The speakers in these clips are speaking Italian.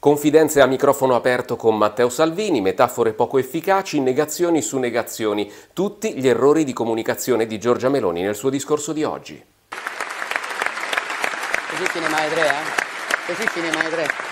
Confidenze a microfono aperto con Matteo Salvini, metafore poco efficaci, negazioni su negazioni, tutti gli errori di comunicazione di Giorgia Meloni nel suo discorso di oggi. Così fine mai tre, eh? Così fine mai tre.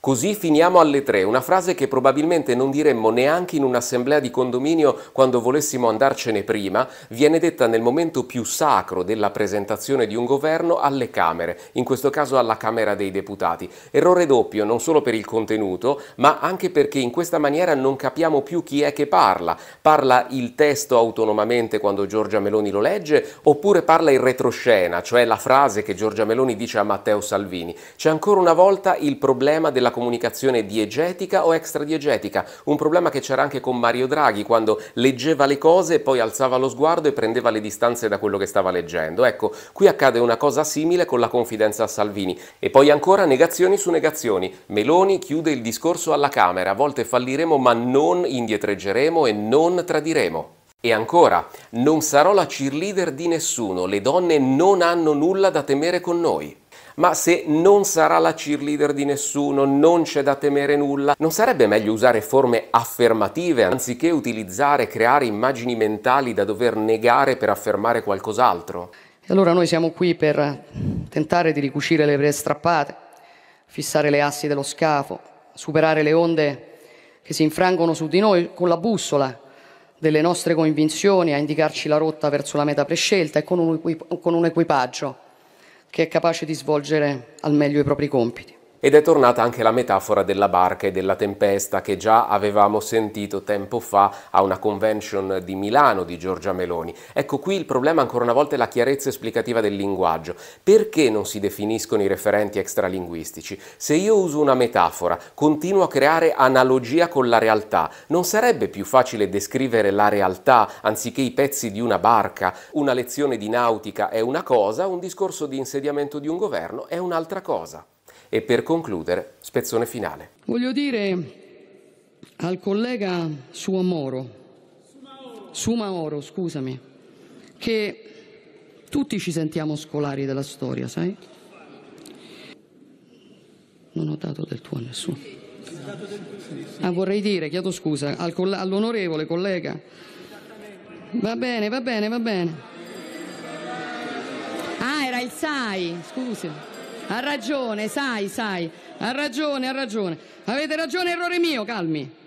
Così finiamo alle tre, una frase che probabilmente non diremmo neanche in un'assemblea di condominio quando volessimo andarcene prima, viene detta nel momento più sacro della presentazione di un governo alle Camere, in questo caso alla Camera dei Deputati. Errore doppio non solo per il contenuto, ma anche perché in questa maniera non capiamo più chi è che parla. Parla il testo autonomamente quando Giorgia Meloni lo legge, oppure parla in retroscena, cioè la frase che Giorgia Meloni dice a Matteo Salvini. C'è ancora una volta il problema della della comunicazione diegetica o extradiegetica, un problema che c'era anche con Mario Draghi quando leggeva le cose e poi alzava lo sguardo e prendeva le distanze da quello che stava leggendo. Ecco, qui accade una cosa simile con la confidenza a Salvini. E poi ancora negazioni su negazioni. Meloni chiude il discorso alla Camera, a volte falliremo ma non indietreggeremo e non tradiremo. E ancora, non sarò la cheerleader di nessuno, le donne non hanno nulla da temere con noi ma se non sarà la cheerleader di nessuno, non c'è da temere nulla, non sarebbe meglio usare forme affermative anziché utilizzare, creare immagini mentali da dover negare per affermare qualcos'altro? E Allora noi siamo qui per tentare di ricucire le vere strappate, fissare le assi dello scafo, superare le onde che si infrangono su di noi con la bussola delle nostre convinzioni a indicarci la rotta verso la meta prescelta e con un, equipaggio che è capace di svolgere al meglio i propri compiti. Ed è tornata anche la metafora della barca e della tempesta che già avevamo sentito tempo fa a una convention di Milano di Giorgia Meloni. Ecco qui il problema ancora una volta è la chiarezza esplicativa del linguaggio. Perché non si definiscono i referenti extralinguistici? Se io uso una metafora, continuo a creare analogia con la realtà, non sarebbe più facile descrivere la realtà anziché i pezzi di una barca? Una lezione di nautica è una cosa, un discorso di insediamento di un governo è un'altra cosa e per concludere spezzone finale. Voglio dire al collega Suomoro, Sumaoro, scusami, che tutti ci sentiamo scolari della storia, sai? Non ho dato del tuo a nessuno. Ah, vorrei dire, chiedo scusa, al coll- all'onorevole collega. Va bene, va bene, va bene. Ah, era il SAI, scusi. Ha ragione, sai, sai. Ha ragione, ha ragione. Avete ragione, errore mio, calmi.